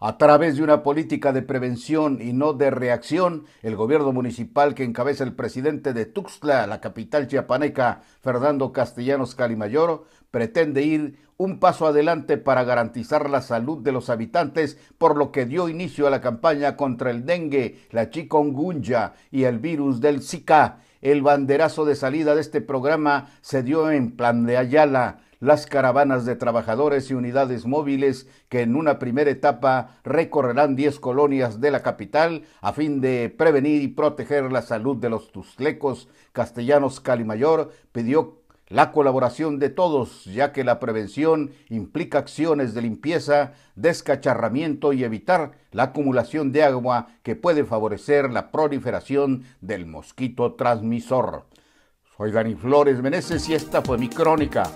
A través de una política de prevención y no de reacción, el gobierno municipal que encabeza el presidente de Tuxtla, la capital chiapaneca, Fernando Castellanos Calimayor, pretende ir un paso adelante para garantizar la salud de los habitantes, por lo que dio inicio a la campaña contra el dengue, la chikungunya y el virus del Zika. El banderazo de salida de este programa se dio en Plan de Ayala las caravanas de trabajadores y unidades móviles que en una primera etapa recorrerán 10 colonias de la capital a fin de prevenir y proteger la salud de los tuzlecos Castellanos Calimayor pidió la colaboración de todos, ya que la prevención implica acciones de limpieza, descacharramiento y evitar la acumulación de agua que puede favorecer la proliferación del mosquito transmisor. Soy Dani Flores Meneses y esta fue mi crónica